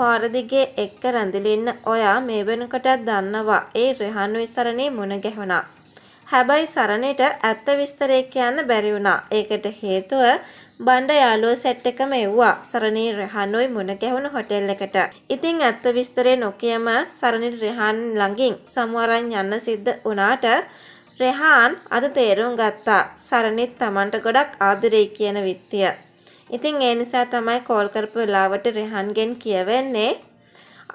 පාරදිගේ එක්ක රැඳිලින්න ඔයා මේ වෙනකොටත් දන්නවා ඒ රෙහන් විසරණේ මුණ ගැහුණා. හැබැයි සරණේට ඇත්ත විස්තරේ කියන්න බැරි වුණා. ඒකට හේතුව බණ්ඩ යාළුව සෙට් එකම එව්වා. සරණේ රෙහන්ොයි මුණ ගැහුණු හොටෙල් එකට. ඉතින් ඇත්ත විස්තරේ නොකියම සරණේ රෙහන් ළඟින් සමුවරන් යන්න සිද්ධ වුණාට රෙහාන් අද තේරුම් ගත්තා. සරණිත් Tamanට ගොඩක් ආදරේ කියන විත්තිය. ඉතින් ඒ නිසා තමයි කෝල් කරපු වෙලාවට රිහන්ගෙන් කියවෙන්නේ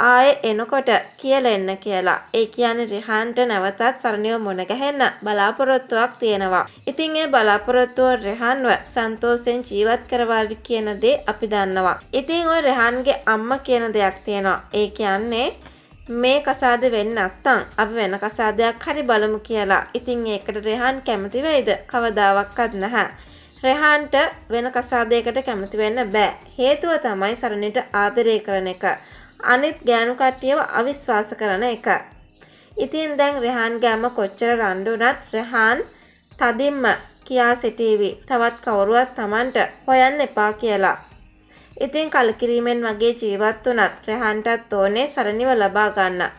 ආයේ එනකොට කියලා එන්න කියලා. ඒ කියන්නේ රිහන්ට නැවතත් සරණිය මුණ ගැහෙන්න බලාපොරොත්තුවක් තියෙනවා. ඉතින් ඒ බලාපොරොත්තුව රිහන්ව සන්තෝෂෙන් ජීවත් කරවාවි කියන දේ අපි දන්නවා. ඉතින් ওই රිහන්ගේ අම්මා කියන දෙයක් තියෙනවා. ඒ කියන්නේ මේ කසාද වෙන්න නැත්තම් අපි වෙන කසාදයක් හරි බලමු කියලා. ඉතින් ඒකට රෙහන් කැමති වෙයිද? කවදාවත්වත් නැහැ. රෙහන්ට වෙන කසාදයකට කැමති වෙන්න බෑ. හේතුව තමයි සරණිට ආදරය කරන එක. අනිත් ගෑනු කට්ටියව අවිශ්වාස කරන එක. ඉතින් දැන් රෙහාන් ගෑම කොච්චර රණ්ඩුනත් රෙහාන් තදින්ම කියා සිටීවි. තවත් කවුරුවත් Tamanට හොයන්න එපා කියලා. ඉතින් කලකිරීමෙන් වගේ ජීවත් වුණත් රෙහන්ටත් ඕනේ සරණිව ලබා ගන්න.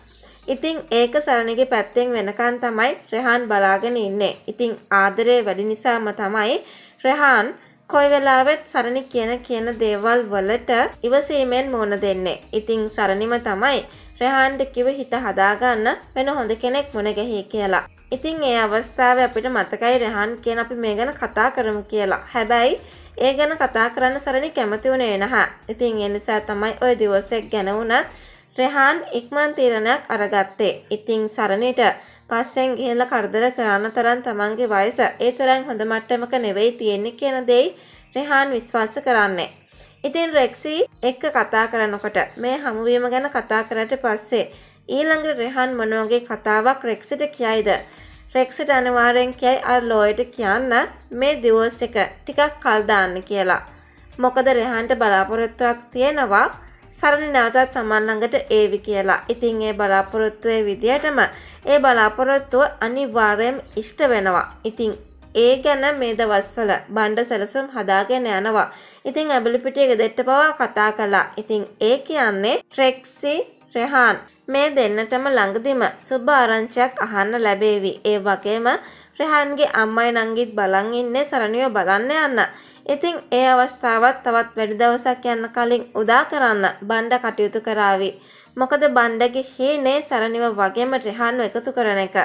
ඉතින් ඒක සරණගේ පැත්තෙන් වෙනකන් තමයි රෙහාන් බලාගෙන ඉන්නේ. ඉතින් ආදරේ වැඩි නිසාම තමයි රෙහාන් කොයි වෙලාවෙත් සරණි කියන කියන දේවල් වලට ඉවසීමෙන් මුහුණ දෙන්නේ. ඉතින් සරණිම තමයි රෙහාන්ට කිව හිත හදාගන්න වෙන හොඳ කෙනෙක් මුණ ගැහි කියලා. ඉතින් ඒ අවස්ථාවේ අපිට මතකයි රෙහාන් කියන අපි මේ ගැන කතා කරමු කියලා. හැබැයි ඒ ගැන කතා කරන්න සරණි කැමති වුණේ නැහැ. ඉතින් ඒ නිසා තමයි ওই දවසෙක් ගැන වුණත් රෙහාන් ඉක්මන් තීරණයක් අරගත්තේ. ඉතින් සරණිට පස්සෙන් ගිහලා කරදර කරන්න තරම් තමන්ගේ වයස ඒ තරම් හොඳ මට්ටමක නෙවෙයි තියෙන්නේ කියන දෙයි රෙහාන් විශ්වාස කරන්නේ. ඉතින් රෙක්සි එක්ක කතා කරනකොට මේ හමුවීම ගැන කතා කරාට පස්සේ ඊළඟට රෙහාන් මොන වගේ කතාවක් රෙක්සිට කියයිද? රෙක්සිට අනිවාර්යෙන් කියයි අර ලෝයට කියන්න මේ ඩිවෝස් එක ටිකක් කල් දාන්න කියලා. මොකද රෙහන්ට බලාපොරොත්තුවක් තියෙනවා සරණ නැවතත් තමන් ළඟට ඒවි කියලා. ඉතින් ඒ බලාපොරොත්තුවේ විදියටම ඒ බලාපොරොත්තුව අනිවාර්යයෙන් ඉෂ්ට වෙනවා. ඉතින් ඒ ගැන මේ දවස්වල බණ්ඩ සැලසුම් හදාගෙන යනවා. ඉතින් ඇබිලිපිටිය ගෙදෙට්ට පවා කතා කළා. ඉතින් ඒ කියන්නේ රෙක්සි රෙහාන් මේ දෙන්නටම ළඟදිම සුබ ආරංචියක් අහන්න ලැබේවි. ඒ වගේම රෙහන්ගේ අම්මයි නංගිත් බලන් ඉන්නේ සරණියව බලන්න යන්න. ඉතින් ඒ අවස්ථාවත් තවත් වැඩි දවසක් යන්න කලින් උදා කරන්න බණ්ඩ කටයුතු කරાવી. මොකද බණ්ඩගේ හේනේ සරණිව වගේම රිහන්ව එකතු කරන එක.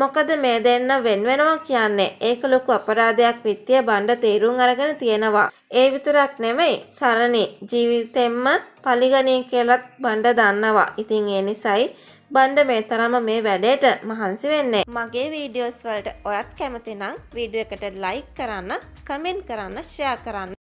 මොකද මේ දෙන්න වෙන් වෙනවා කියන්නේ ඒක ලොකු අපරාධයක් විත්‍ය බණ්ඩ තේරුම් අරගෙන තියෙනවා. ඒ විතරක් නෙමෙයි සරණි ජීවිතෙම්ම පලිගණී කියලත් බණ්ඩ දන්නවා. ඉතින් ඒ නිසයි බණ්ඩ මේ තරම මේ වැඩේට මහන්සි වෙන්නේ. මගේ වීඩියෝස් වලට ඔයත් කැමති නම් වීඩියෝ එකට ලයික් කරන්න, කමෙන්ට් කරන්න, ෂෙයා කරන්න